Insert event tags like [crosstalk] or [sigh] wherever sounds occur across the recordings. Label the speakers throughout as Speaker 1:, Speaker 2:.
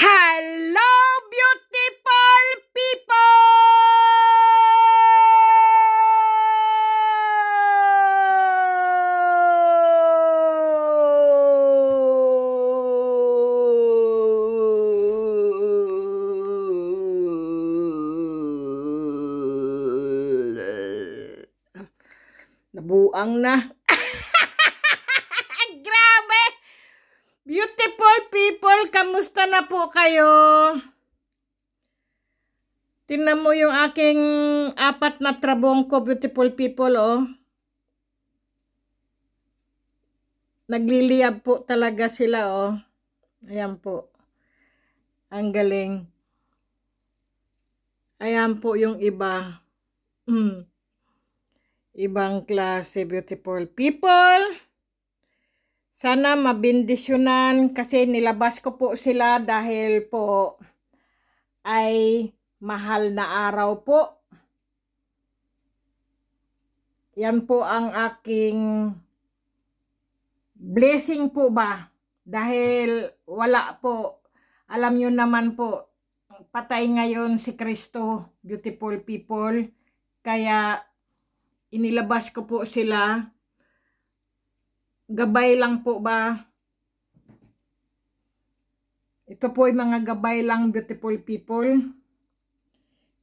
Speaker 1: Hello yung aking apat na trabong ko, beautiful people, oh. Nagliliyab po talaga sila, oh. Ayan po. Ang galing. Ayan po yung iba. Mm. Ibang klase, beautiful people. Sana mabindisyonan kasi nilabas ko po sila dahil po ay mahal na araw po. Yan po ang aking blessing po ba? Dahil wala po, alam nyo naman po, patay ngayon si Kristo, beautiful people. Kaya inilabas ko po sila. Gabay lang po ba? Ito po yung mga gabay lang beautiful people.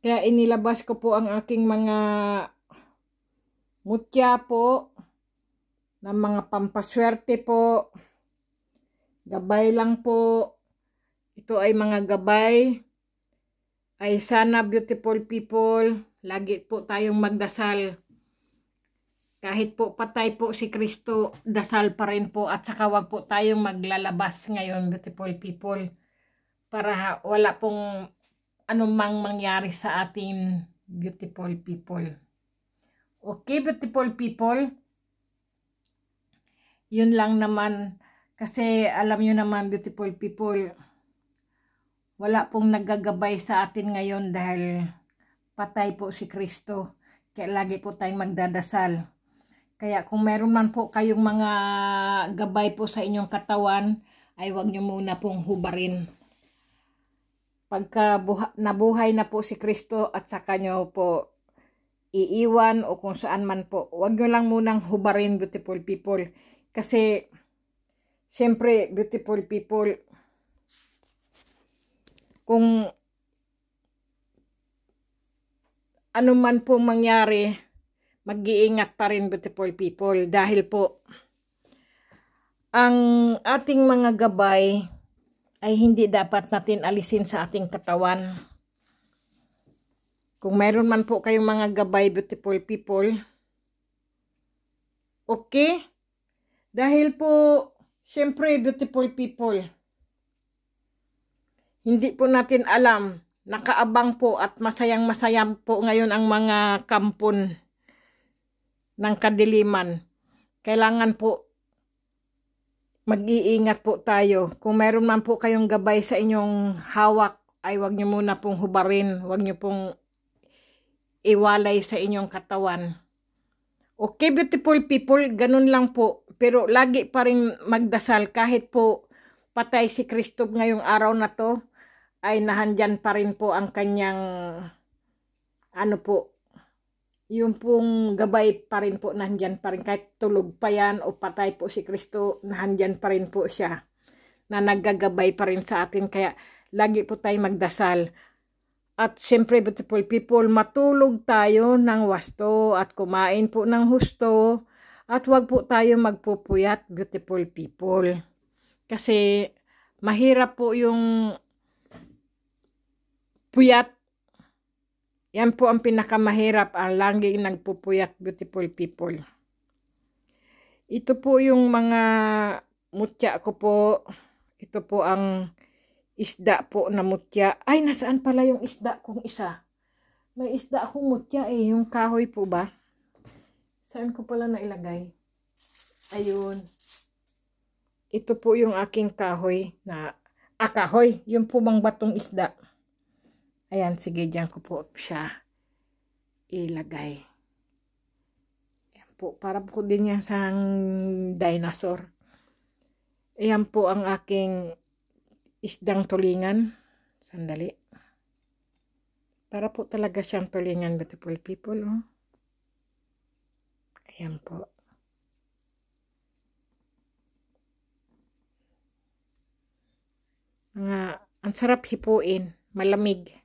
Speaker 1: Kaya inilabas ko po ang aking mga mutya po, ng mga pampaswerte po, gabay lang po. Ito ay mga gabay. Ay sana beautiful people, lagi po tayong magdasal. Kahit po patay po si Kristo, dasal pa rin po at saka wag po tayong maglalabas ngayon beautiful people para wala pong anumang mangyari sa atin, beautiful people. Okay, beautiful people? Yun lang naman. Kasi alam nyo naman, beautiful people, wala pong naggagabay sa atin ngayon dahil patay po si Kristo. Kaya lagi po tayong magdadasal. Kaya kung meron man po kayong mga gabay po sa inyong katawan, ay wag nyo muna pong hubarin pagka nabuhay na po si Kristo at saka nyo po iiwan o kung saan man po. Huwag nyo lang munang hubarin beautiful people. Kasi, siyempre, beautiful people, kung ano man po mangyari, mag-iingat pa rin beautiful people dahil po ang ating mga gabay ay hindi dapat natin alisin sa ating katawan. Kung meron man po kayong mga gabay, beautiful people, okay? Dahil po, syempre, beautiful people, hindi po natin alam, nakaabang po at masayang-masaya po ngayon ang mga kampon ng kadiliman. Kailangan po mag-iingat po tayo. Kung meron man po kayong gabay sa inyong hawak, ay wag nyo muna pong hubarin. Wag nyo pong iwalay sa inyong katawan. Okay, beautiful people, ganun lang po. Pero lagi pa rin magdasal kahit po patay si Kristo ngayong araw na to, ay nahanjan pa rin po ang kanyang ano po, yung pong gabay pa rin po nandyan pa rin kahit tulog pa yan o patay po si Kristo nandyan pa rin po siya na naggagabay pa rin sa atin kaya lagi po tayo magdasal at syempre beautiful people matulog tayo ng wasto at kumain po ng husto at wag po tayo magpupuyat beautiful people kasi mahirap po yung puyat yan po ang pinakamahirap, ang laging nagpupuyat beautiful people. Ito po yung mga mutya ko po. Ito po ang isda po na mutya. Ay, nasaan pala yung isda kong isa? May isda akong mutya eh. Yung kahoy po ba? Saan ko pala nailagay? Ayun. Ito po yung aking kahoy na... Ah, kahoy. Yung po bang batong isda. Ayan, sige, dyan ko po siya ilagay. Ayan po, para po din yan sa dinosaur. Ayan po ang aking isdang tulingan. Sandali. Para po talaga siyang tulingan, beautiful people. Oh. Ayan po. Nga, ang sarap hipuin. Malamig.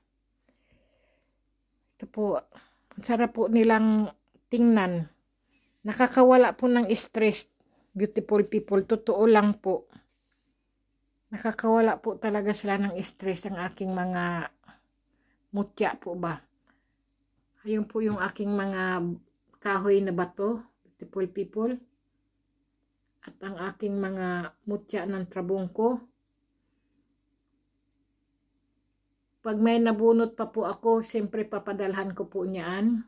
Speaker 1: Ito po, sarap po nilang tingnan. Nakakawala po ng stress, beautiful people. Totoo lang po. Nakakawala po talaga sila ng stress ang aking mga mutya po ba. Ayun po yung aking mga kahoy na bato, beautiful people. At ang aking mga mutya ng trabong ko. Pag may nabunot pa po ako, siyempre papadalhan ko po niyan.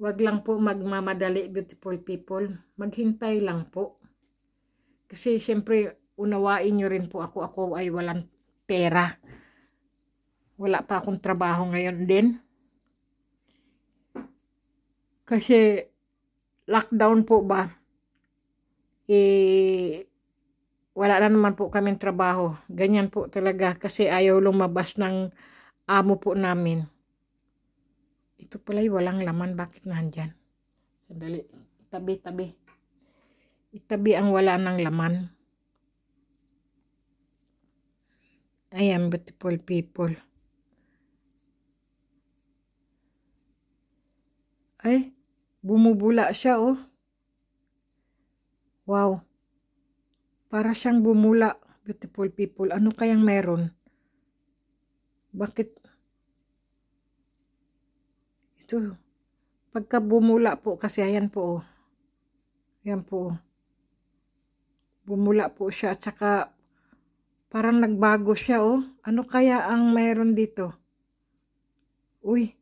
Speaker 1: Huwag lang po magmamadali, beautiful people. Maghintay lang po. Kasi siyempre, unawain nyo rin po ako. Ako ay walang pera. Wala pa akong trabaho ngayon din. Kasi, lockdown po ba? Eh, wala na naman po kami trabaho. Ganyan po talaga kasi ayaw lumabas ng amo po namin. Ito pala yung walang laman. Bakit nahandyan? Sandali. Tabi, tabi. Itabi ang wala ng laman. Ayan, beautiful people. Ay, bumubula siya oh. Wow. Para siyang bumula, beautiful people. Ano kayang meron? Bakit? Ito. Pagka bumula po kasi, ayan po. Oh. Ayan po. Oh. Bumula po siya. At saka, parang nagbago siya oh. Ano kaya ang meron dito? Uy.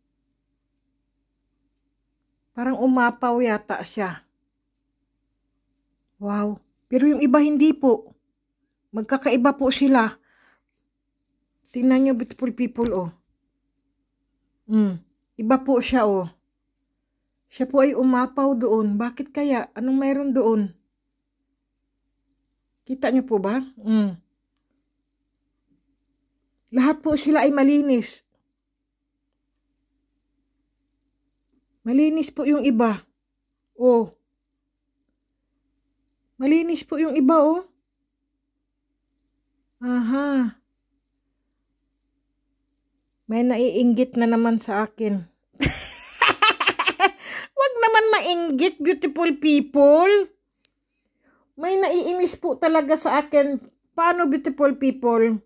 Speaker 1: Parang umapaw yata siya. Wow. Pero yung iba hindi po. Magkakaiba po sila. Tingnan nyo, beautiful people, oh. Mm. Iba po siya, oh. Siya po ay umapaw doon. Bakit kaya? Anong meron doon? Kita nyo po ba? Mm. Lahat po sila ay malinis. Malinis po yung iba. Oh. Malinis po yung iba, oh. Aha. May naiinggit na naman sa akin. [laughs] Wag naman mainggit, beautiful people. May naiinis po talaga sa akin. Paano, beautiful people?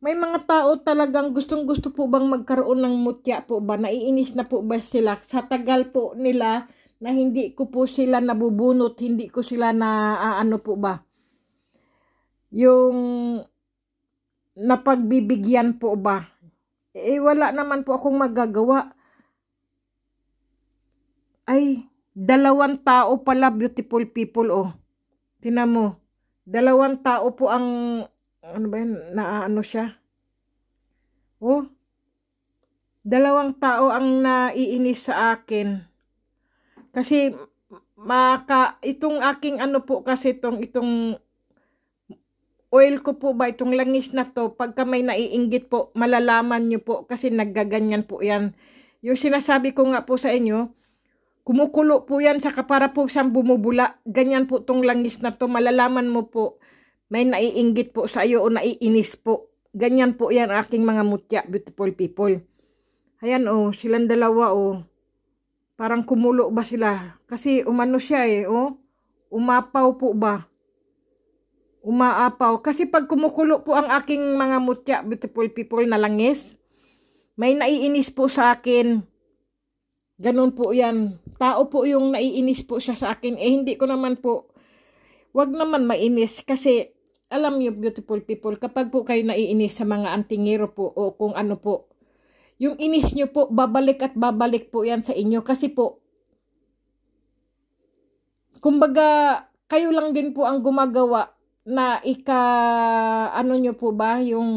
Speaker 1: May mga tao talagang gustong-gusto po bang magkaroon ng mutya po ba? Naiinis na po ba sila? Sa tagal po nila, na hindi ko po sila nabubunot, hindi ko sila na ah, ano po ba, yung napagbibigyan po ba. Eh wala naman po akong magagawa. Ay, dalawang tao pala beautiful people oh. Tinan mo, dalawang tao po ang, ano ba yan, naaano siya. Oh, dalawang tao ang naiinis sa akin. Kasi maka itong aking ano po kasi itong itong oil ko po ba itong langis na to pagka may naiinggit po malalaman nyo po kasi naggaganyan po yan yung sinasabi ko nga po sa inyo kumukulo po yan saka para po siyang bumubula ganyan po tong langis na to malalaman mo po may naiinggit po sa iyo o naiinis po ganyan po yan aking mga mutya beautiful people ayan oh silang dalawa oh Parang kumulo ba sila? Kasi umano siya eh, oh. Umapaw po ba? Umaapaw. Kasi pag kumukulo po ang aking mga mutya, beautiful people na langis, may naiinis po sa akin. Ganun po yan. Tao po yung naiinis po siya sa akin. Eh, hindi ko naman po, wag naman mainis. Kasi, alam niyo beautiful people, kapag po kayo naiinis sa mga antingero po o kung ano po, yung inis nyo po, babalik at babalik po yan sa inyo. Kasi po, kumbaga, kayo lang din po ang gumagawa na ika, ano nyo po ba, yung,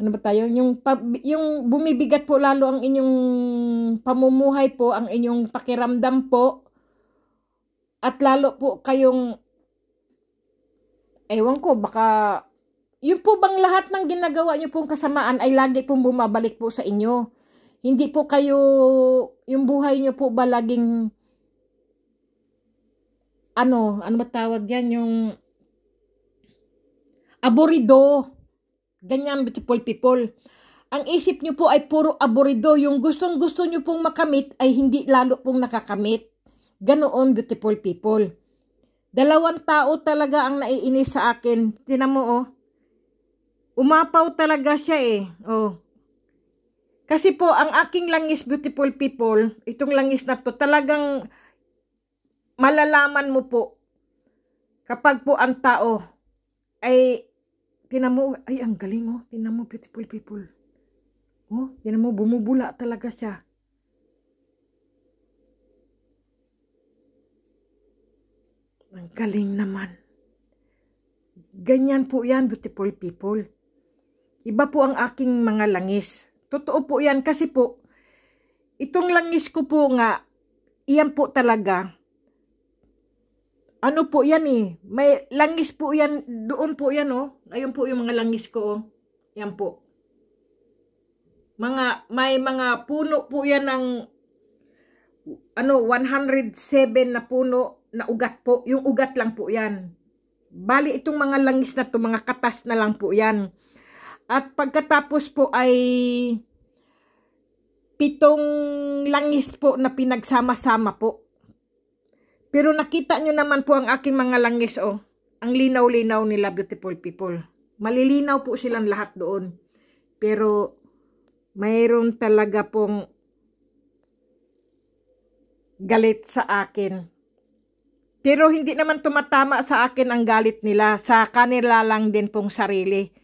Speaker 1: ano ba tayo, yung, yung bumibigat po lalo ang inyong pamumuhay po, ang inyong pakiramdam po, at lalo po kayong, ewan ko, baka yung po bang lahat ng ginagawa niyo pong kasamaan ay lagi pong bumabalik po sa inyo? Hindi po kayo, yung buhay niyo po ba laging, ano, ano ba tawag yan, yung aborido. Ganyan, beautiful people. Ang isip niyo po ay puro aborido. Yung gustong gusto niyo pong makamit ay hindi lalo pong nakakamit. Ganoon, beautiful people. Dalawang tao talaga ang naiinis sa akin. Tinan mo, oh Umapaw talaga siya eh. Oh. Kasi po, ang aking langis, beautiful people, itong langis na to, talagang malalaman mo po kapag po ang tao ay, tinamo, ay ang galing oh, tinamo beautiful people. Oh, tinamo, bumubula talaga siya. Ang galing naman. Ganyan po yan, beautiful people. Iba po ang aking mga langis. Totoo po yan kasi po, itong langis ko po nga, iyan po talaga, ano po yan eh, may langis po yan, doon po yan oh, ayun po yung mga langis ko oh, yan po. Mga, may mga puno po yan ng, ano, 107 na puno na ugat po, yung ugat lang po yan. Bali itong mga langis na to, mga katas na lang po yan. At pagkatapos po ay pitong langis po na pinagsama-sama po. Pero nakita nyo naman po ang aking mga langis oh. Ang linaw-linaw nila beautiful people. Malilinaw po silang lahat doon. Pero mayroon talaga pong galit sa akin. Pero hindi naman tumatama sa akin ang galit nila. Sa kanila lang din pong sarili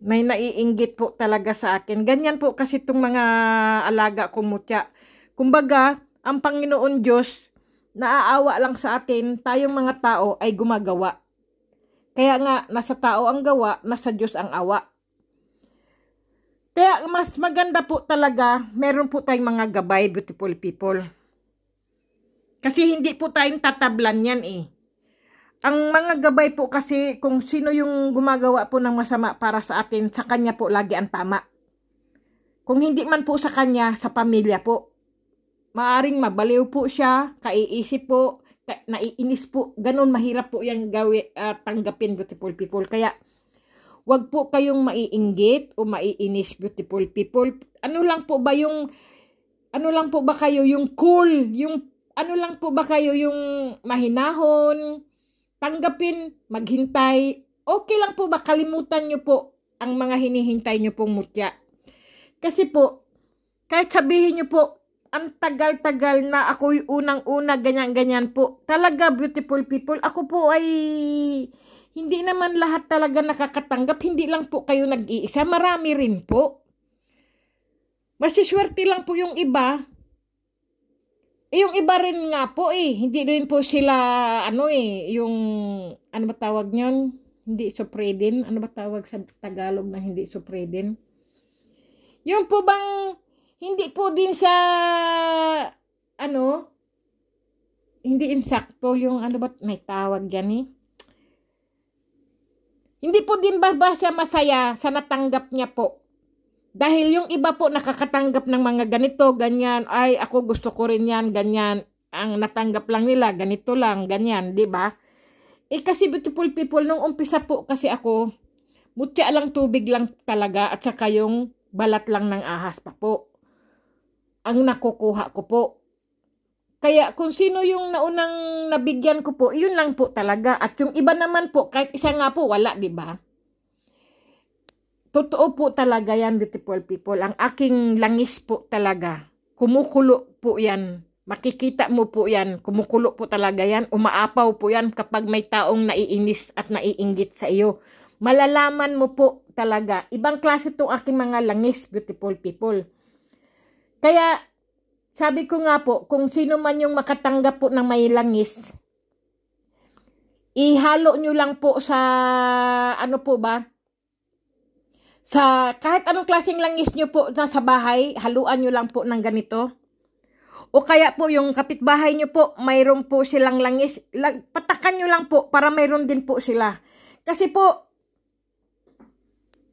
Speaker 1: may naiinggit po talaga sa akin. Ganyan po kasi itong mga alaga ko Kumbaga, ang Panginoon Diyos, naaawa lang sa atin, tayong mga tao ay gumagawa. Kaya nga, nasa tao ang gawa, nasa Diyos ang awa. Kaya mas maganda po talaga, meron po tayong mga gabay, beautiful people. Kasi hindi po tayong tatablan yan eh ang mga gabay po kasi kung sino yung gumagawa po ng masama para sa atin, sa kanya po lagi ang tama. Kung hindi man po sa kanya, sa pamilya po. Maaring mabaliw po siya, kaiisip po, ka naiinis po. Ganun, mahirap po yan gawin, uh, ah, tanggapin beautiful people. Kaya, wag po kayong maiinggit o maiinis beautiful people. Ano lang po ba yung, ano lang po ba kayo, yung cool, yung, ano lang po ba kayo yung mahinahon, tanggapin, maghintay, okay lang po ba kalimutan nyo po ang mga hinihintay nyo pong mutya. Kasi po, kahit sabihin nyo po, ang tagal-tagal na ako unang-una, ganyan-ganyan po. Talaga, beautiful people, ako po ay hindi naman lahat talaga nakakatanggap. Hindi lang po kayo nag-iisa. Marami rin po. Masiswerte lang po yung iba yung iba rin nga po eh, hindi rin po sila, ano eh, yung, ano ba tawag nyon? Hindi supredin. Ano ba tawag sa Tagalog na hindi supredin? Yung po bang, hindi po din sa, ano, hindi insakto yung, ano ba, may tawag yan eh. Hindi po din ba, ba siya masaya sa natanggap niya po? Dahil yung iba po nakakatanggap ng mga ganito, ganyan, ay ako gusto ko rin yan, ganyan, ang natanggap lang nila, ganito lang, ganyan, di ba? Eh kasi beautiful people, nung umpisa po kasi ako, mutya lang tubig lang talaga at saka yung balat lang ng ahas pa po. Ang nakukuha ko po. Kaya kung sino yung naunang nabigyan ko po, yun lang po talaga. At yung iba naman po, kahit isa nga po, wala, di ba? totoo po talaga yan, beautiful people. Ang aking langis po talaga. Kumukulo po yan. Makikita mo po yan. Kumukulo po talaga yan. Umaapaw po yan kapag may taong naiinis at naiinggit sa iyo. Malalaman mo po talaga. Ibang klase itong aking mga langis, beautiful people. Kaya, sabi ko nga po, kung sino man yung makatanggap po ng may langis, ihalo nyo lang po sa, ano po ba, sa kahit anong klaseng langis nyo po na sa bahay, haluan nyo lang po ng ganito. O kaya po yung kapitbahay nyo po, mayroon po silang langis. Lag, patakan nyo lang po para mayroon din po sila. Kasi po,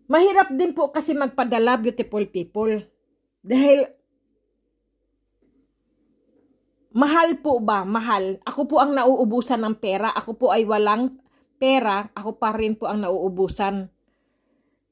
Speaker 1: mahirap din po kasi magpadala beautiful people. Dahil Mahal po ba? Mahal. Ako po ang nauubusan ng pera. Ako po ay walang pera. Ako pa rin po ang nauubusan.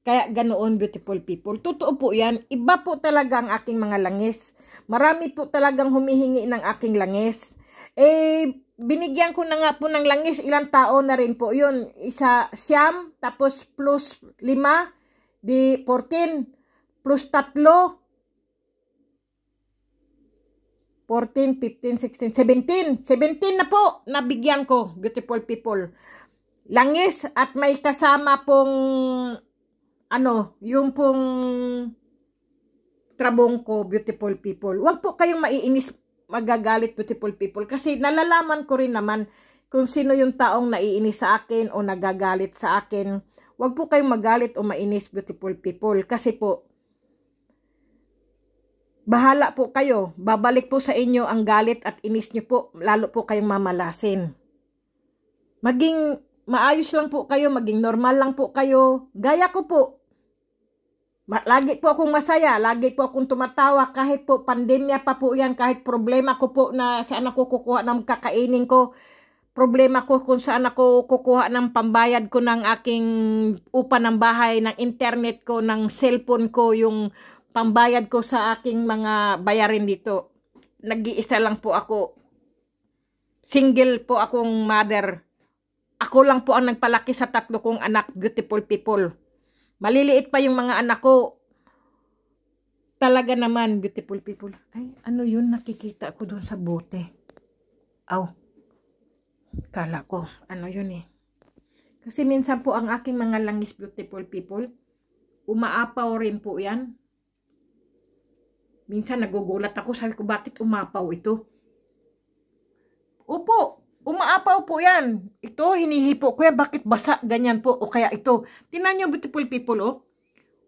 Speaker 1: Kaya ganoon beautiful people. Totoo po yan. Iba po talaga ang aking mga langis. Marami po talagang humihingi ng aking langis. Eh, binigyan ko na nga po ng langis. Ilang tao na rin po yun. Isa siyam, tapos plus lima, di 14, plus tatlo, 14, 15, 16, 17. 17 na po nabigyan ko, beautiful people. Langis at may kasama pong ano, yung pong trabongko, beautiful people. Huwag po kayong maiinis, magagalit, beautiful people. Kasi nalalaman ko rin naman kung sino yung taong naiinis sa akin o nagagalit sa akin. Huwag po kayong magalit o mainis, beautiful people. Kasi po, bahala po kayo. Babalik po sa inyo ang galit at inis nyo po. Lalo po kayong mamalasin. Maging maayos lang po kayo, maging normal lang po kayo. Gaya ko po, Lagi po akong masaya, lagi po akong tumatawa kahit po pandemya pa po yan, kahit problema ko po na saan ako kukuha ng kakainin ko, problema ko kung saan ako kukuha ng pambayad ko ng aking upa ng bahay, ng internet ko, ng cellphone ko, yung pambayad ko sa aking mga bayarin dito. Nag-iisa lang po ako. Single po akong mother. Ako lang po ang nagpalaki sa tatlo kong anak, beautiful people. Maliliit pa yung mga anak ko. Talaga naman, beautiful people. Ay, ano yun? Nakikita ko doon sa bote. Aw. Kala ko, ano yun eh. Kasi minsan po ang aking mga langis beautiful people, umaapaw rin po yan. Minsan nagugulat ako, sabi ko, bakit umapaw ito? Opo, Umaapaw po yan. Ito, hinihipo ko yan. Bakit basa? Ganyan po. O kaya ito. Tinan nyo, beautiful people, oh.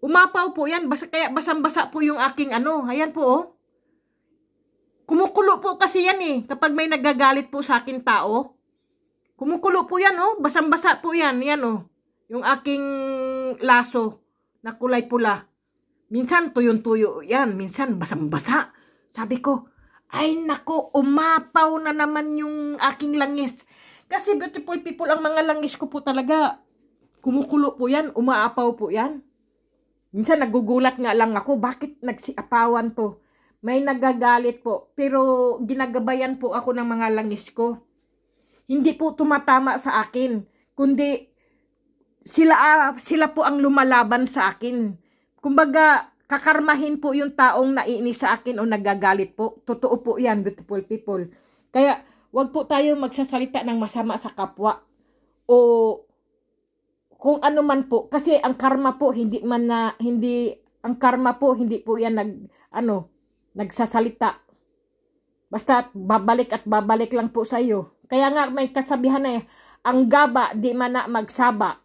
Speaker 1: Umapaw po yan. Basa, kaya basang-basa po yung aking ano. Ayan po, oh. Kumukulo po kasi yan, eh. Kapag may nagagalit po sa akin tao. Kumukulo po yan, oh. Basang-basa po yan. Yan, oh. Yung aking laso na kulay pula. Minsan, tuyong-tuyo yan. Minsan, basang-basa. Sabi ko, ay nako, umapaw na naman yung aking langis. Kasi beautiful people, ang mga langis ko po talaga, kumukulo po yan, umaapaw po yan. Minsan nagugulat nga lang ako, bakit nagsiapawan to? May nagagalit po, pero ginagabayan po ako ng mga langis ko. Hindi po tumatama sa akin, kundi sila, sila po ang lumalaban sa akin. Kumbaga, kakarmahin po yung taong naiinis sa akin o nagagalit po. Totoo po yan, beautiful people. Kaya, wag po tayong magsasalita ng masama sa kapwa o kung ano man po kasi ang karma po hindi man na hindi ang karma po hindi po yan nag ano nagsasalita basta babalik at babalik lang po sa iyo kaya nga may kasabihan na eh ang gaba di man na magsaba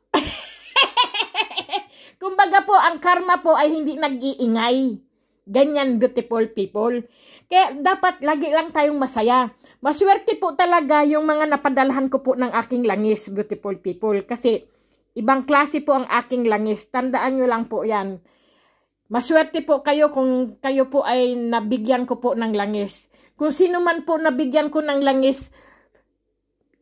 Speaker 1: Kumbaga po, ang karma po ay hindi nag-iingay. Ganyan, beautiful people. Kaya dapat lagi lang tayong masaya. Maswerte po talaga yung mga napadalhan ko po ng aking langis, beautiful people. Kasi ibang klase po ang aking langis. Tandaan nyo lang po yan. Maswerte po kayo kung kayo po ay nabigyan ko po ng langis. Kung sino man po nabigyan ko ng langis,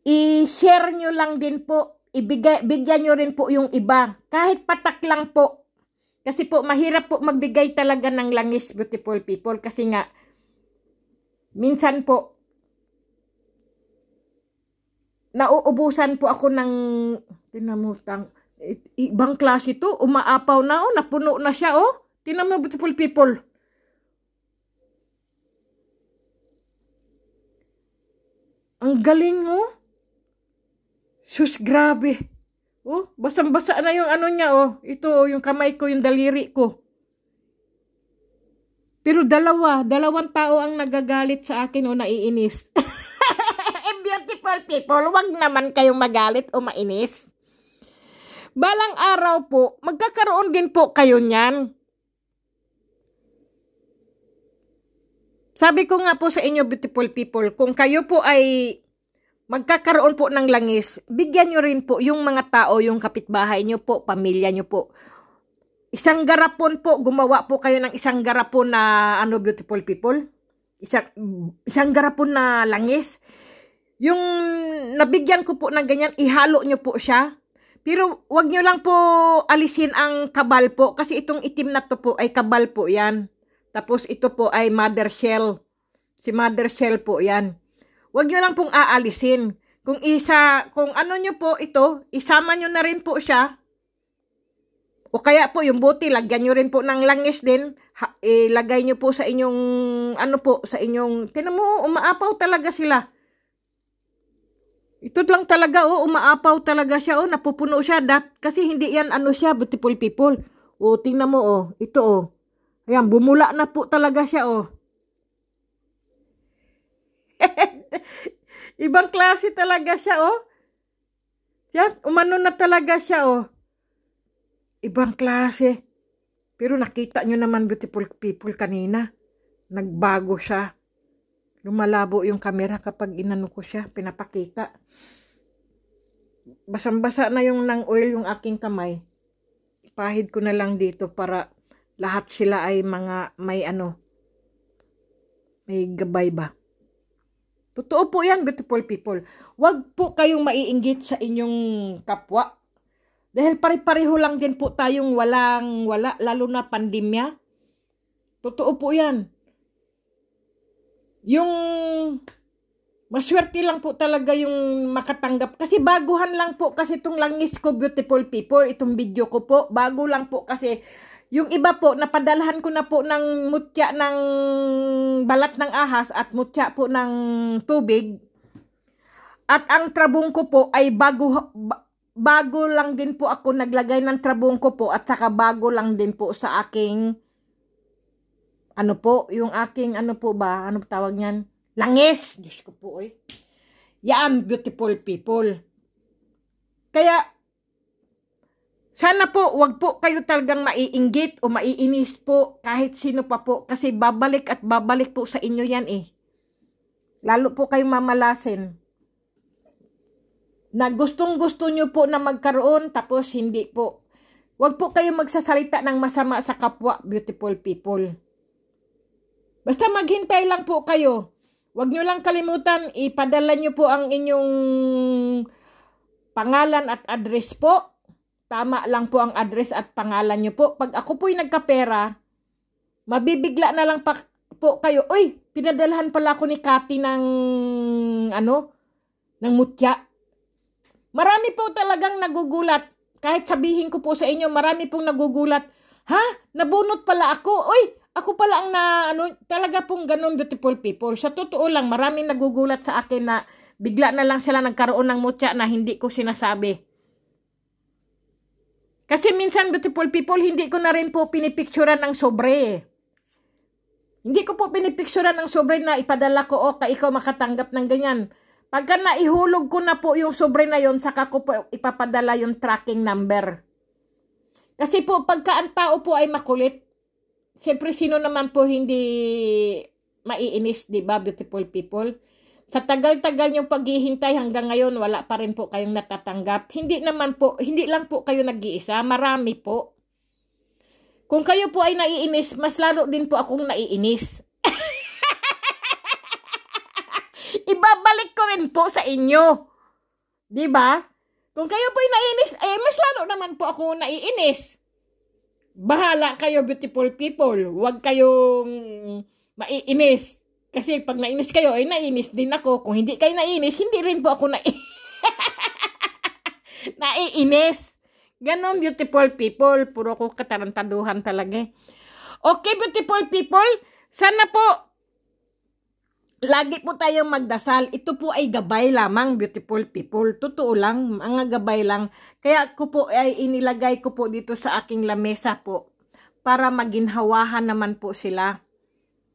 Speaker 1: i-share nyo lang din po ibigay, bigyan nyo rin po yung iba. Kahit patak lang po. Kasi po, mahirap po magbigay talaga ng langis, beautiful people. Kasi nga, minsan po, nauubusan po ako ng, tinamutang, ibang klase to, umaapaw na, oh, napuno na siya, oh. Tinan beautiful people. Ang galing, oh. Sus, grabe. Oh, basang-basa na yung ano niya, oh. Ito, oh, yung kamay ko, yung daliri ko. Pero dalawa, dalawang tao ang nagagalit sa akin o oh, naiinis. [laughs] eh, beautiful people, wag naman kayong magalit o mainis. Balang araw po, magkakaroon din po kayo niyan. Sabi ko nga po sa inyo, beautiful people, kung kayo po ay magkakaroon po ng langis, bigyan nyo rin po yung mga tao, yung kapitbahay nyo po, pamilya nyo po. Isang garapon po, gumawa po kayo ng isang garapon na ano beautiful people. Isang, isang garapon na langis. Yung nabigyan ko po ng ganyan, ihalo nyo po siya. Pero wag nyo lang po alisin ang kabal po kasi itong itim na to po ay kabal po yan. Tapos ito po ay mother shell. Si mother shell po yan. Huwag nyo lang pong aalisin. Kung isa, kung ano nyo po ito, isama nyo na rin po siya. O kaya po yung buti, lagyan nyo rin po ng langis din. Ha, lagay nyo po sa inyong, ano po, sa inyong, tinan mo, umaapaw talaga sila. Ito lang talaga, oh, umaapaw talaga siya, oh, napupuno siya. Dat, kasi hindi yan, ano siya, beautiful people. O, oh, tingnan mo, oh, ito, oh. Ayan, bumula na po talaga siya, oh. [laughs] [laughs] Ibang klase talaga siya, oh. Yan, umano na talaga siya, oh. Ibang klase. Pero nakita nyo naman, beautiful people, kanina. Nagbago siya. Lumalabo yung camera kapag inano ko siya, pinapakita. Basang-basa na yung ng oil yung aking kamay. Ipahid ko na lang dito para lahat sila ay mga may ano, may gabay ba? Totoo po yan, beautiful people. Huwag po kayong maiinggit sa inyong kapwa. Dahil pare-pareho lang din po tayong walang wala, lalo na pandemya. Totoo po yan. Yung maswerte lang po talaga yung makatanggap. Kasi baguhan lang po kasi itong langis ko, beautiful people, itong video ko po. Bago lang po kasi yung iba po, napadalhan ko na po ng mutya ng balat ng ahas at mutya po ng tubig. At ang trabong po ay bago, bago lang din po ako naglagay ng trabong po at saka bago lang din po sa aking ano po, yung aking ano po ba, ano tawag niyan? Langis! Diyos ko po, oy. Yan, beautiful people. Kaya, sana po, wag po kayo talagang maiinggit o maiinis po kahit sino pa po kasi babalik at babalik po sa inyo yan eh. Lalo po kayo mamalasin na gustong gusto nyo po na magkaroon tapos hindi po. Wag po kayo magsasalita ng masama sa kapwa, beautiful people. Basta maghintay lang po kayo. Wag nyo lang kalimutan, ipadala nyo po ang inyong pangalan at address po Tama lang po ang address at pangalan nyo po. Pag ako po'y nagkapera, mabibigla na lang pa po kayo. Uy, pinadalahan pala ako ni Kati ng ano, ng mutya. Marami po talagang nagugulat. Kahit sabihin ko po sa inyo, marami pong nagugulat. Ha? Nabunot pala ako. Uy, ako pala ang na, ano, talaga pong ganun beautiful people. Sa totoo lang, maraming nagugulat sa akin na bigla na lang sila nagkaroon ng mutya na hindi ko sinasabi. Kasi minsan beautiful people, hindi ko na rin po pinipicturan ng sobre. Hindi ko po pinipicturan ng sobre na ipadala ko o oh, ka ikaw makatanggap ng ganyan. Pagka naihulog ko na po yung sobre na yon, saka ko po ipapadala yung tracking number. Kasi po, pagka ang tao po ay makulit, siyempre sino naman po hindi maiinis, di ba, beautiful people? Sa tagal-tagal niyong paghihintay hanggang ngayon, wala pa rin po kayong natatanggap. Hindi naman po, hindi lang po kayo nag-iisa, marami po. Kung kayo po ay naiinis, mas lalo din po akong naiinis. [laughs] Ibabalik ko rin po sa inyo. 'Di ba? Kung kayo po ay naiinis, eh mas lalo naman po ako naiinis. Bahala kayo beautiful people. Huwag kayong maiinis. Kasi pag nainis kayo, ay nainis din ako. Kung hindi kayo nainis, hindi rin po ako na [laughs] naiinis. Ganon, beautiful people. Puro ko katarantaduhan talaga. Eh. Okay, beautiful people. Sana po, lagi po tayong magdasal. Ito po ay gabay lamang, beautiful people. Totoo lang, mga gabay lang. Kaya ko po ay inilagay ko po dito sa aking lamesa po para maginhawahan naman po sila.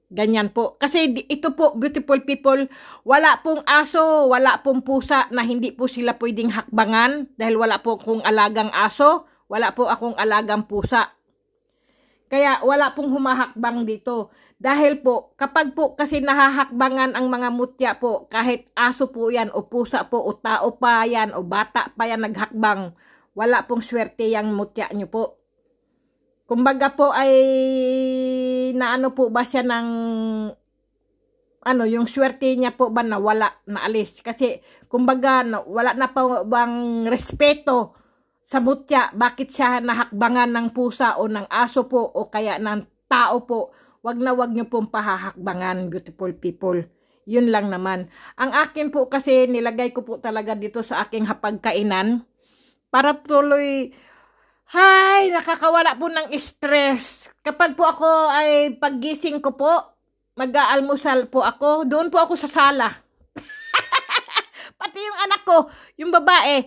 Speaker 1: Ganyan po. Kasi ito po, beautiful people, wala pong aso, wala pong pusa na hindi po sila pwedeng hakbangan dahil wala po akong alagang aso, wala po akong alagang pusa. Kaya wala pong humahakbang dito. Dahil po, kapag po kasi nahahakbangan ang mga mutya po, kahit aso po yan, o pusa po, o tao pa yan, o bata pa yan naghakbang, wala pong swerte yung mutya nyo po. Kumbaga po ay naano po ba siya ng ano, yung swerte niya po ba na wala, naalis. Kasi, kumbaga, no, wala na po bang respeto sa butya bakit siya nahakbangan ng pusa o ng aso po o kaya ng tao po. Wag na wag niyo pong pahahakbangan, beautiful people. Yun lang naman. Ang akin po kasi, nilagay ko po talaga dito sa aking hapagkainan para tuloy Hay, nakakawala po ng stress. Kapag po ako ay paggising ko po, mag-aalmusal po ako. Doon po ako sa sala. [laughs] Pati yung anak ko, yung babae,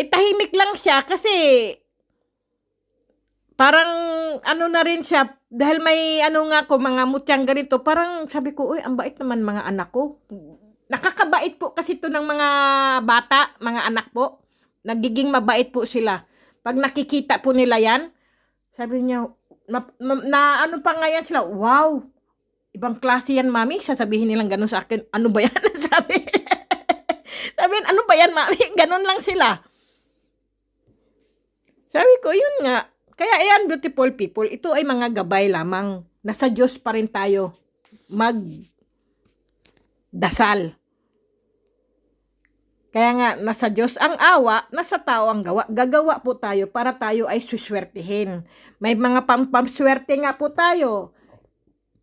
Speaker 1: itahimik eh, lang siya kasi parang ano na rin siya, dahil may ano nga ko, mga mutyang ganito, parang sabi ko, uy, ang bait naman mga anak ko. Nakakabait po kasi to ng mga bata, mga anak po. Nagiging mabait po sila. Pag nakikita po nila yan, sabi niya, na, na, na ano pa nga yan sila, wow, ibang klase yan, mami. Sasabihin nilang ganun sa akin, ano ba yan? [laughs] sabi, sabi, ano ba yan, mami? [laughs] Ganun lang sila. Sabi ko, yun nga. Kaya ayan, beautiful people, ito ay mga gabay lamang. Nasa Diyos pa rin tayo. Mag dasal. Kaya nga, nasa Diyos ang awa, nasa tao ang gawa. Gagawa po tayo para tayo ay suswertihin. May mga pampamswerte nga po tayo.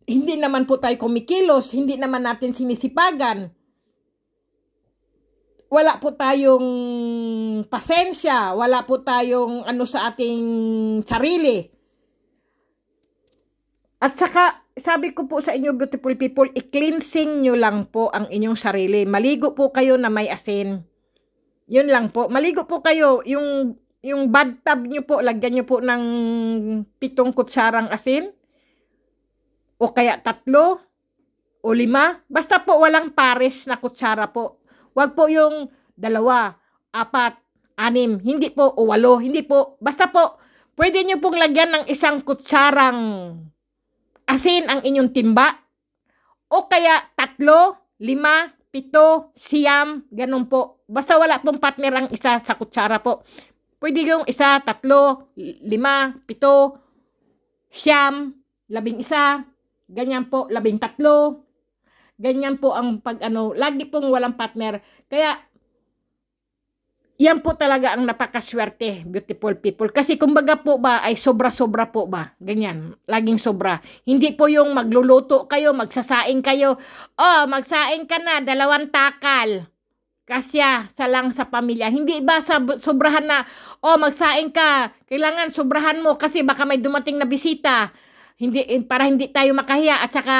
Speaker 1: Hindi naman po tayo kumikilos, hindi naman natin sinisipagan. Wala po tayong pasensya, wala po tayong ano sa ating sarili. At saka, sabi ko po sa inyo, beautiful people, i-cleansing nyo lang po ang inyong sarili. Maligo po kayo na may asin. Yun lang po. Maligo po kayo. Yung, yung bathtub nyo po, lagyan nyo po ng pitong kutsarang asin. O kaya tatlo. O lima. Basta po walang pares na kutsara po. Huwag po yung dalawa, apat, anim. Hindi po, o walo. Hindi po. Basta po, pwede nyo pong lagyan ng isang kutsarang asin ang inyong timba. O kaya tatlo, lima, pito, siyam, ganun po. Basta wala pong partner ang isa sa kutsara po. Pwede yung isa, tatlo, lima, pito, siyam, labing isa, ganyan po, labing tatlo. Ganyan po ang pag ano, lagi pong walang partner. Kaya yan po talaga ang napakaswerte, beautiful people. Kasi kumbaga po ba ay sobra-sobra po ba? Ganyan, laging sobra. Hindi po yung magluluto kayo, magsasaing kayo. Oh, magsaing ka na, dalawang takal kasya salang sa pamilya. Hindi ba sa sobrahan na, oh, magsaing ka, kailangan sobrahan mo kasi baka may dumating na bisita. Hindi, eh, para hindi tayo makahiya at saka,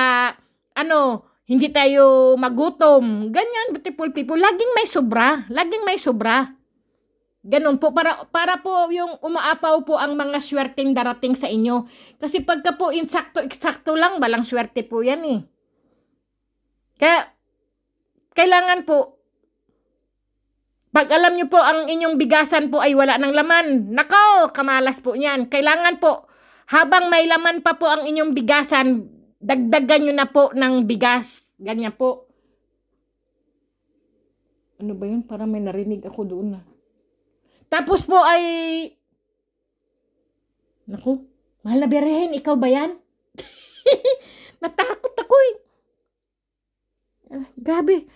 Speaker 1: ano, hindi tayo magutom. Ganyan, beautiful people. Laging may sobra. Laging may sobra. Ganun po, para, para po yung umaapaw po ang mga swerteng darating sa inyo. Kasi pagka po insakto-eksakto lang, walang swerte po yan eh. Kaya, kailangan po, pag alam nyo po ang inyong bigasan po ay wala ng laman, nako, kamalas po niyan. Kailangan po, habang may laman pa po ang inyong bigasan, dagdagan nyo na po ng bigas. Ganyan po. Ano ba yun? Para may narinig ako doon na. Ah. Tapos po ay... Naku, mahal na berehen, ikaw ba yan? [laughs] Natakot ako eh. Ah, gabi.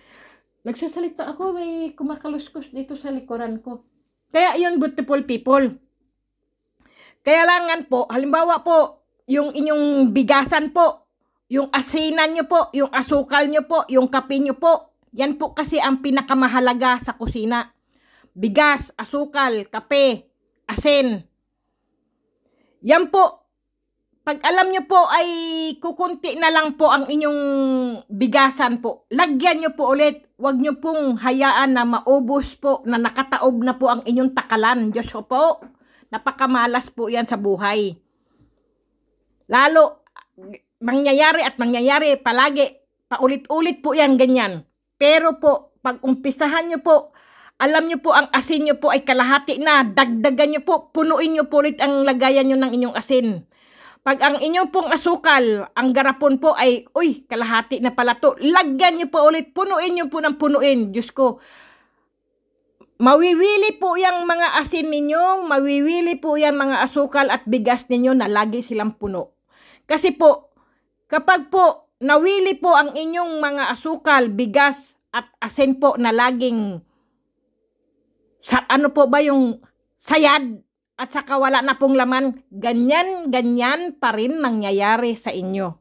Speaker 1: Nagsasalita ako, may kumakaluskus dito sa likuran ko. Kaya yun, beautiful people. Kaya Kailangan po, halimbawa po, yung inyong bigasan po, yung asinan nyo po, yung asukal nyo po, yung kape nyo po, yan po kasi ang pinakamahalaga sa kusina bigas, asukal, kape, asin. Yan po, pag alam nyo po ay kukunti na lang po ang inyong bigasan po. Lagyan nyo po ulit. Huwag nyo pong hayaan na maubos po, na nakataob na po ang inyong takalan. Diyos ko po, napakamalas po yan sa buhay. Lalo, mangyayari at mangyayari palagi. Paulit-ulit po yan ganyan. Pero po, pag umpisahan nyo po, alam nyo po, ang asin nyo po ay kalahati na. Dagdagan nyo po, punuin nyo po ulit ang lagayan nyo ng inyong asin. Pag ang inyong pong asukal, ang garapon po ay, uy, kalahati na pala to. Lagyan nyo po ulit, punuin nyo po ng punuin. Diyos ko, mawiwili po yung mga asin ninyo, mawiwili po yan mga asukal at bigas ninyo na lagi silang puno. Kasi po, kapag po nawili po ang inyong mga asukal, bigas at asin po na laging sa, ano po ba yung sayad at saka wala na pong laman, ganyan-ganyan pa rin nangyayari sa inyo.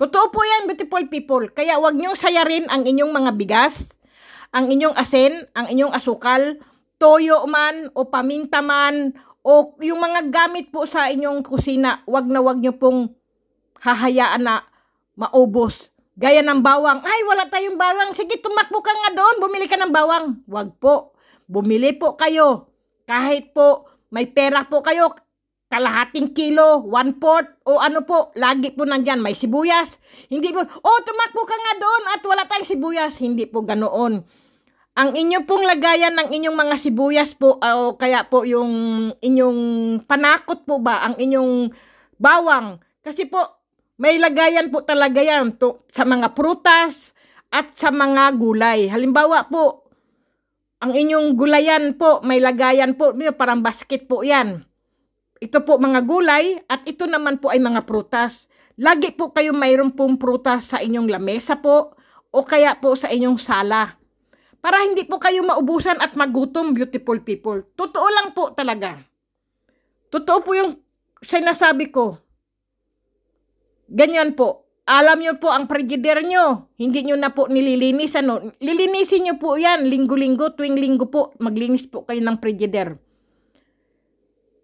Speaker 1: Totoo po yan, beautiful people. Kaya huwag niyong sayarin ang inyong mga bigas, ang inyong asin, ang inyong asukal, toyo man o paminta man o yung mga gamit po sa inyong kusina, wag na wag niyo pong hahayaan na maubos. Gaya ng bawang, ay wala tayong bawang, sige tumakbo ka nga doon, bumili ka ng bawang. Wag po. Bumili po kayo. Kahit po may pera po kayo, kalahating kilo, one fourth, o ano po, lagi po nandyan, may sibuyas. Hindi po, oh, tumakbo ka nga doon at wala tayong sibuyas. Hindi po ganoon. Ang inyo pong lagayan ng inyong mga sibuyas po, ah, o kaya po yung inyong panakot po ba, ang inyong bawang. Kasi po, may lagayan po talaga yan to, sa mga prutas at sa mga gulay. Halimbawa po, ang inyong gulayan po, may lagayan po, parang basket po yan. Ito po mga gulay at ito naman po ay mga prutas. Lagi po kayo mayroon pong prutas sa inyong lamesa po o kaya po sa inyong sala. Para hindi po kayo maubusan at magutom, beautiful people. Totoo lang po talaga. Totoo po yung sinasabi ko. Ganyan po alam nyo po ang frigider nyo, hindi nyo na po nililinis. Ano? Lilinisin nyo po yan, linggo-linggo, tuwing linggo po, maglinis po kayo ng frigider.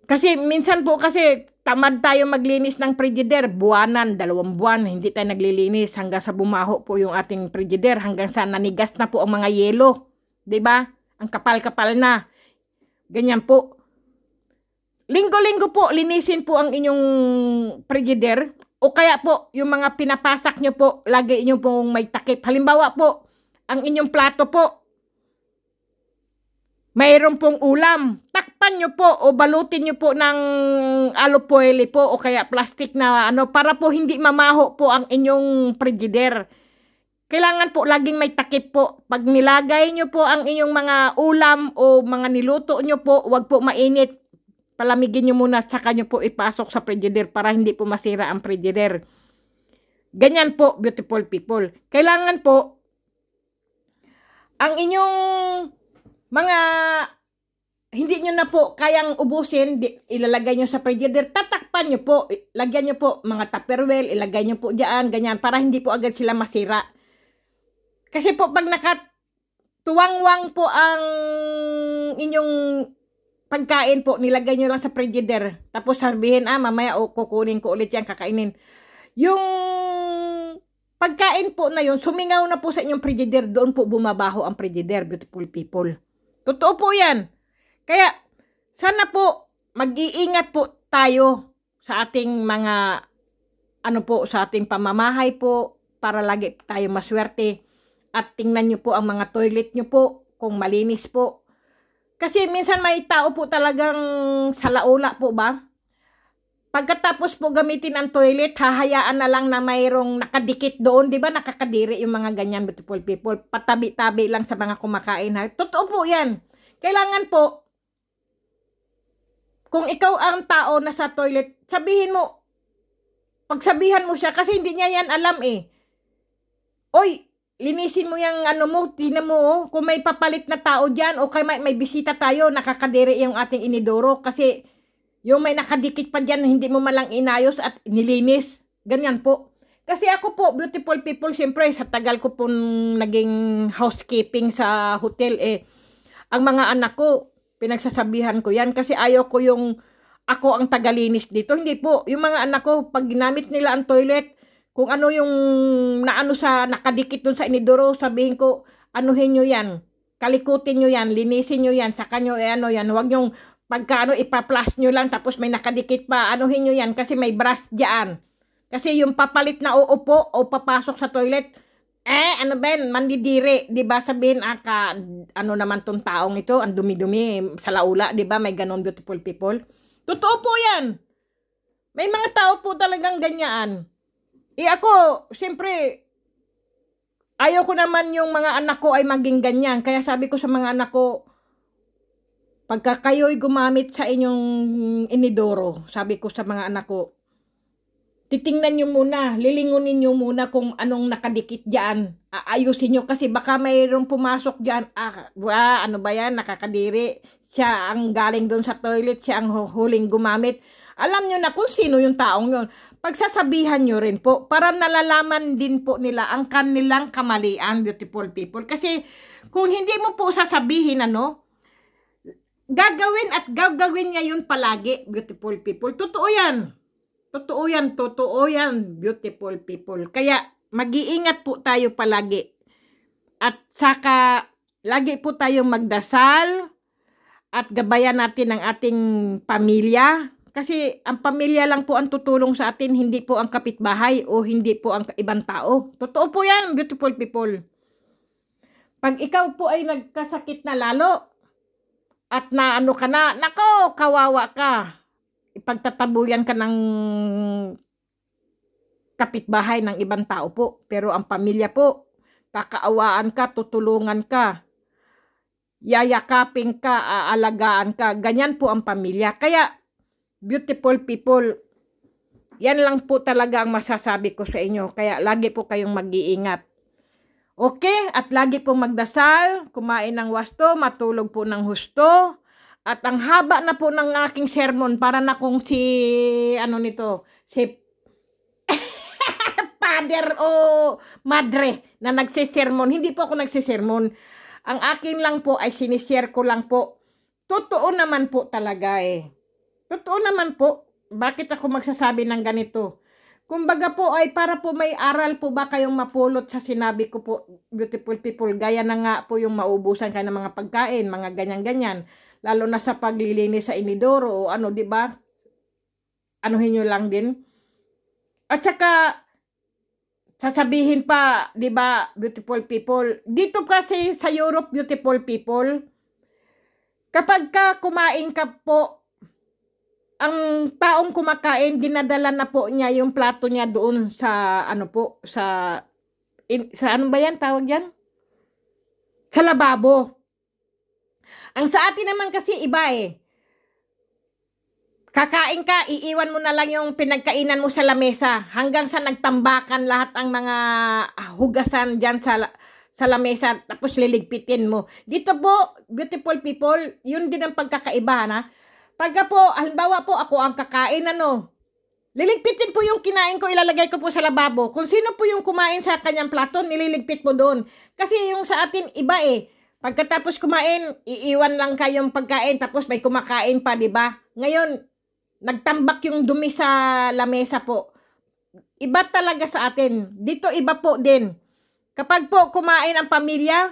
Speaker 1: Kasi minsan po kasi tamad tayo maglinis ng frigider, buwanan, dalawang buwan, hindi tayo naglilinis hanggang sa bumaho po yung ating frigider, hanggang sa nanigas na po ang mga yelo. ba? Diba? Ang kapal-kapal na. Ganyan po. Linggo-linggo po, linisin po ang inyong frigider o kaya po, yung mga pinapasak nyo po, lagi nyo pong may takip. Halimbawa po, ang inyong plato po, mayroon pong ulam. Takpan nyo po o balutin nyo po ng alupoele po o kaya plastic na ano para po hindi mamaho po ang inyong frigider. Kailangan po laging may takip po. Pag nilagay nyo po ang inyong mga ulam o mga niluto nyo po, wag po mainit palamigin nyo muna at saka nyo po ipasok sa frigidaire para hindi po masira ang frigidaire. Ganyan po, beautiful people. Kailangan po, ang inyong mga hindi nyo na po kayang ubusin, ilalagay nyo sa frigidaire, tatakpan nyo po, lagyan nyo po mga tupperware, ilagay nyo po dyan, ganyan, para hindi po agad sila masira. Kasi po pag nakatuwangwang po ang inyong pagkain po, nilagay nyo lang sa frigider. Tapos sabihin, ah, mamaya oh, kukunin ko ulit yan, kakainin. Yung pagkain po na yun, sumingaw na po sa inyong frigider, doon po bumabaho ang frigider, beautiful people. Totoo po yan. Kaya, sana po, mag-iingat po tayo sa ating mga, ano po, sa ating pamamahay po, para lagi tayo maswerte. At tingnan nyo po ang mga toilet nyo po, kung malinis po. Kasi minsan may tao po talagang salaula po ba? Pagkatapos po gamitin ang toilet, hahayaan na lang na mayroong nakadikit doon. Di ba nakakadiri yung mga ganyan beautiful people? Patabi-tabi lang sa mga kumakain. Ha? Totoo po yan. Kailangan po, kung ikaw ang tao na sa toilet, sabihin mo, pagsabihan mo siya kasi hindi niya yan alam eh. Oy, linisin mo yung ano mo, tina mo, oh, kung may papalit na tao dyan, o kay may, may bisita tayo, nakakadiri yung ating inidoro, kasi yung may nakadikit pa dyan, hindi mo malang inayos at nilinis. Ganyan po. Kasi ako po, beautiful people, siyempre, sa tagal ko pong naging housekeeping sa hotel, eh, ang mga anak ko, pinagsasabihan ko yan kasi ayaw ko yung ako ang tagalinis dito. Hindi po, yung mga anak ko, pag ginamit nila ang toilet, kung ano yung naano sa nakadikit dun sa inidoro, sabihin ko, anuhin nyo yan. Kalikutin nyo yan, linisin nyo yan, saka nyo eh, ano yan. Huwag nyong pagka ipa-plus nyo lang tapos may nakadikit pa. Anuhin nyo yan kasi may brush dyan. Kasi yung papalit na uupo o papasok sa toilet, eh, ano ben, mandidiri. ba diba? sabihin, ah, ka, ano naman tong taong ito, ang dumi-dumi, sa laula, ba diba? May ganon beautiful people. Totoo po yan. May mga tao po talagang ganyan. Eh ako, siyempre, ayaw ko naman yung mga anak ko ay maging ganyan. Kaya sabi ko sa mga anak ko, pagka kayo'y gumamit sa inyong inidoro, sabi ko sa mga anak ko, titingnan nyo muna, lilingunin nyo muna kung anong nakadikit dyan. Aayusin nyo kasi baka mayroong pumasok dyan. Ah, wah, ano ba yan, nakakadiri. Siya ang galing doon sa toilet, siya ang huling gumamit. Alam nyo na kung sino yung taong yun. Pagsasabihan nyo rin po para nalalaman din po nila ang kanilang kamalian, beautiful people. Kasi kung hindi mo po sasabihin ano, gagawin at gagawin niya yun palagi, beautiful people. Totoo yan. Totoo yan, totoo yan, beautiful people. Kaya mag-iingat po tayo palagi. At saka lagi po tayong magdasal at gabayan natin ang ating pamilya kasi ang pamilya lang po ang tutulong sa atin, hindi po ang kapitbahay o hindi po ang ibang tao. Totoo po yan, beautiful people. Pag ikaw po ay nagkasakit na lalo at na ano ka na, nako, kawawa ka. Ipagtatabuyan ka ng kapitbahay ng ibang tao po. Pero ang pamilya po, kakaawaan ka, tutulungan ka, yayakapin ka, aalagaan ka. Ganyan po ang pamilya. Kaya beautiful people. Yan lang po talaga ang masasabi ko sa inyo. Kaya lagi po kayong mag-iingat. Okay, at lagi po magdasal, kumain ng wasto, matulog po ng husto. At ang haba na po ng aking sermon para na kung si, ano nito, si [laughs] father o madre na nagsisermon. Hindi po ako nagsisermon. Ang akin lang po ay sinishare ko lang po. Totoo naman po talaga eh. Totoo naman po, bakit ako magsasabi ng ganito? Kumbaga po ay para po may aral po ba kayong mapulot sa sinabi ko po, beautiful people, gaya na nga po yung maubusan ka ng mga pagkain, mga ganyan-ganyan, lalo na sa paglilinis sa inidoro o ano, di ba? Anuhin nyo lang din. At saka, sasabihin pa, di ba, beautiful people, dito kasi sa Europe, beautiful people, kapag ka kumain ka po ang taong kumakain dinadala na po niya yung plato niya doon sa ano po sa in, sa ano ba yan tawag yan sa lababo ang sa atin naman kasi iba eh kakain ka iiwan mo na lang yung pinagkainan mo sa lamesa hanggang sa nagtambakan lahat ang mga hugasan diyan sa sa lamesa tapos liligpitin mo dito po beautiful people yun din ang pagkakaiba na Pagka po, halimbawa po, ako ang kakain, ano, liligpitin po yung kinain ko, ilalagay ko po sa lababo. Kung sino po yung kumain sa kanyang plato, nililigpit po doon. Kasi yung sa atin, iba eh. Pagkatapos kumain, iiwan lang kayong pagkain, tapos may kumakain pa, di ba? Ngayon, nagtambak yung dumi sa lamesa po. Iba talaga sa atin. Dito iba po din. Kapag po kumain ang pamilya,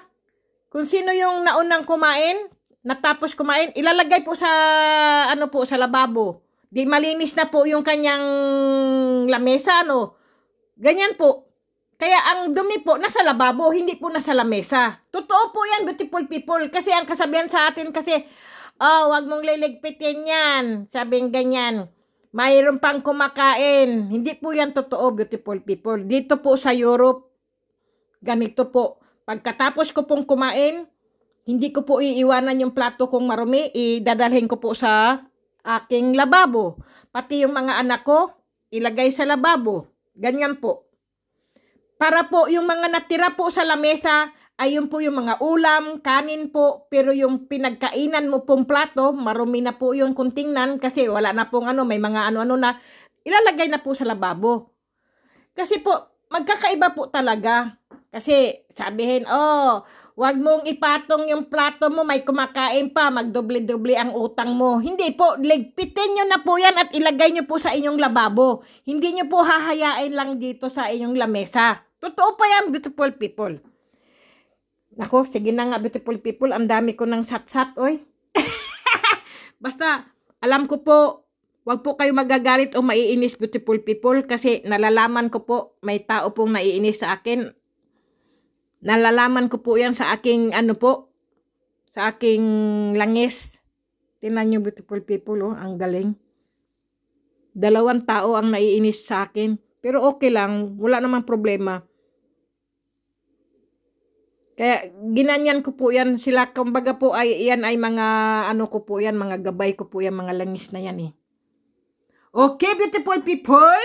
Speaker 1: kung sino yung naunang kumain, natapos kumain, ilalagay po sa, ano po, sa lababo. Di malinis na po yung kanyang lamesa, ano. Ganyan po. Kaya ang dumi po, nasa lababo, hindi po nasa lamesa. Totoo po yan, beautiful people. Kasi ang kasabihan sa atin kasi, oh, wag mong liligpitin yan. Sabing ganyan. Mayroon pang kumakain. Hindi po yan totoo, beautiful people. Dito po sa Europe, ganito po. Pagkatapos ko pong kumain, hindi ko po iiwanan yung plato kong marumi, idadalhin ko po sa aking lababo. Pati yung mga anak ko, ilagay sa lababo. Ganyan po. Para po yung mga natira po sa lamesa, ayun po yung mga ulam, kanin po, pero yung pinagkainan mo pong plato, marumi na po yung kung tingnan kasi wala na pong ano, may mga ano-ano na, ilalagay na po sa lababo. Kasi po, magkakaiba po talaga. Kasi sabihin, oh, Huwag mong ipatong yung plato mo, may kumakain pa, magdoble-doble ang utang mo. Hindi po, ligpitin nyo na po yan at ilagay nyo po sa inyong lababo. Hindi nyo po hahayain lang dito sa inyong lamesa. Totoo pa yan, beautiful people. Nako, sige na nga, beautiful people, ang dami ko ng sat-sat, oy. [laughs] Basta, alam ko po, wag po kayo magagalit o maiinis, beautiful people, kasi nalalaman ko po, may tao pong naiinis sa akin Nalalaman ko po yan sa aking ano po, sa aking langis. Tingnan nyo beautiful people, oh, ang galing. Dalawang tao ang naiinis sa akin. Pero okay lang, wala namang problema. Kaya ginanyan ko po yan sila. Kumbaga po ay yan ay mga ano ko po yan, mga gabay ko po yan, mga langis na yan eh. Okay beautiful people!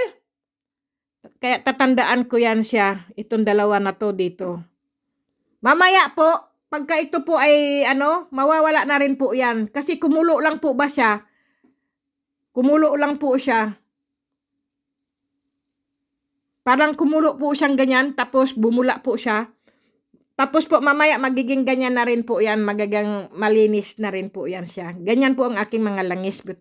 Speaker 1: Kaya tatandaan ko yan siya, itong dalawa na to dito. Mamaya po, pagka ito po ay ano, mawawala na rin po yan. Kasi kumulo lang po ba siya? Kumulo lang po siya. Parang kumulo po siyang ganyan, tapos bumula po siya. Tapos po mamaya magiging ganyan na rin po yan, magagang malinis na rin po yan siya. Ganyan po ang aking mga langis. Beautiful.